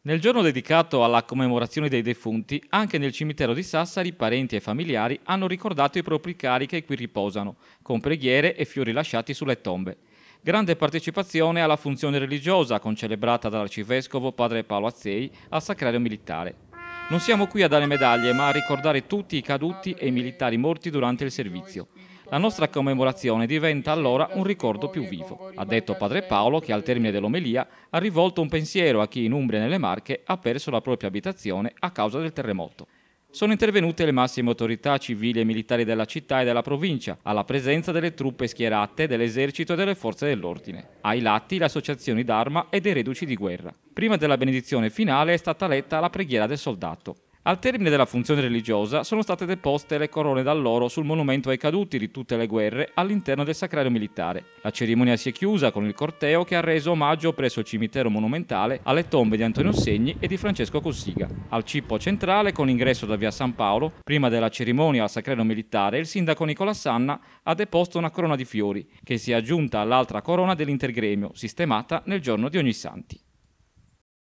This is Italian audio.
Nel giorno dedicato alla commemorazione dei defunti, anche nel cimitero di Sassari parenti e familiari hanno ricordato i propri cari che qui riposano, con preghiere e fiori lasciati sulle tombe. Grande partecipazione alla funzione religiosa concelebrata dall'arcivescovo padre Paolo Azzei al Sacrario Militare. Non siamo qui a dare medaglie, ma a ricordare tutti i caduti e i militari morti durante il servizio. La nostra commemorazione diventa allora un ricordo più vivo. Ha detto padre Paolo che al termine dell'omelia ha rivolto un pensiero a chi in Umbria e nelle Marche ha perso la propria abitazione a causa del terremoto. Sono intervenute le massime autorità civili e militari della città e della provincia, alla presenza delle truppe schierate, dell'esercito e delle forze dell'ordine. Ai lati le associazioni d'arma e dei reduci di guerra. Prima della benedizione finale è stata letta la preghiera del soldato. Al termine della funzione religiosa sono state deposte le corone d'alloro sul monumento ai caduti di tutte le guerre all'interno del sacrario militare. La cerimonia si è chiusa con il corteo che ha reso omaggio presso il cimitero monumentale alle tombe di Antonio Segni e di Francesco Cossiga. Al cippo centrale, con ingresso da via San Paolo, prima della cerimonia al sacrario militare, il sindaco Nicola Sanna ha deposto una corona di fiori che si è aggiunta all'altra corona dell'intergremio, sistemata nel giorno di ogni santi.